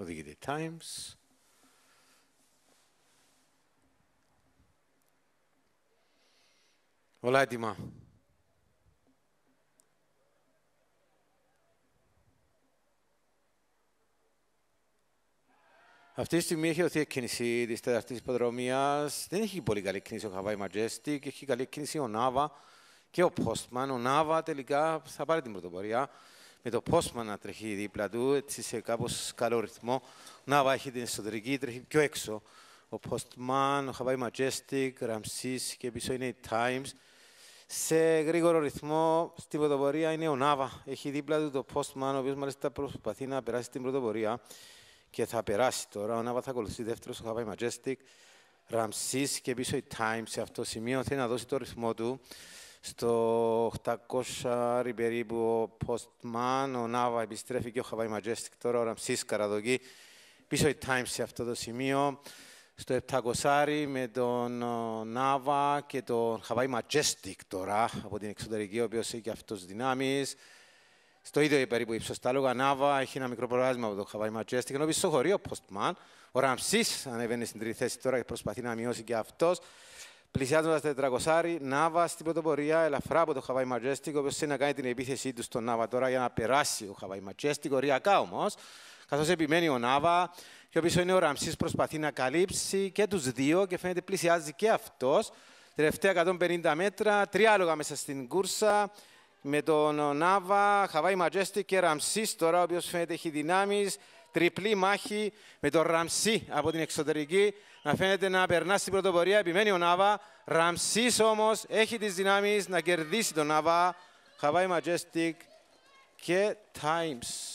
οδηγείται Times. Όλα έτοιμα. Αυτή τη στιγμή έχει δοθεί εκκίνηση της τέταρτης υποδρομία. Δεν έχει πολύ καλή κίνηση ο Χαβάη Majestic, έχει καλή κίνηση ο Νάβα και ο Postman. Ο Νάβα τελικά θα πάρει την πρωτοπορία με το πόσμα να τρέχει δίπλα του, έτσι σε κάπως καλό ρυθμό. Να βάχει την εσωτερική, τρέχει πιο έξω. Ο Postman, ο Χαβάη Majestic, Ramses και πίσω είναι οι Times. Σε γρήγορο ρυθμό στην πρωτοπορία είναι ο Νάβα. Έχει δίπλα του το Postman, ο οποίος μάλιστα προσπαθεί να περάσει την πρωτοπορία και θα περάσει τώρα. Ο Νάβα θα ακολουθεί δεύτερος, ο Χαβάη Majestic. Ramses και πίσω οι Times σε αυτό το σημείο θέλει να δώσει το ρυθμό του στο 800 περίπου ο Postman, ο Νάβα επιστρέφει και ο Χαβάη Majestic τώρα, ο Ραμψής Καραδοκή, πίσω η Times σε αυτό το σημείο, στο 700 με τον Νάβα και τον Χαβάη Majestic τώρα, από την εξωτερική, ο οποίος έχει και αυτός δυνάμεις. Στο ίδιο περίπου ύψος τα λόγα, Νάβα έχει ένα μικρό προβάσμα από τον Χαβάη Majestic. ενώ πίσω χωρεί ο Postman, ο Ραμψής ανεβαίνει στην τρίτη θέση τώρα και προσπαθεί να μειώσει και αυτός. Πλησιάζοντας τετρακοσάρι, Νάβα στην πρωτοπορία, ελαφρά από το Χαβάη Ματζέστικο, ο οποίο θέλει να κάνει την επίθεσή του στον Νάβα τώρα για να περάσει ο Χαβάη Ματζέστικο, ριακά όμως. Καθώς επιμένει ο Νάβα, και ο οποίο είναι ο Ραμσής, προσπαθεί να καλύψει και τους δύο και φαίνεται πλησιάζει και αυτός. Τελευταία 150 μέτρα, τρία άλογα μέσα στην κούρσα. Με τον Νάβα, Χαβάη Ματζέστη και Ραμσής τώρα, ο οποίος φαίνεται έχει δυνάμεις, τριπλή μάχη με τον Ραμσί από την εξωτερική να φαίνεται να περνά στην πρωτοπορία. Επιμένει ο Νάβα. Ραμσί όμως έχει τις δυνάμεις να κερδίσει τον Νάβα. Χαβάη Majestic και Times.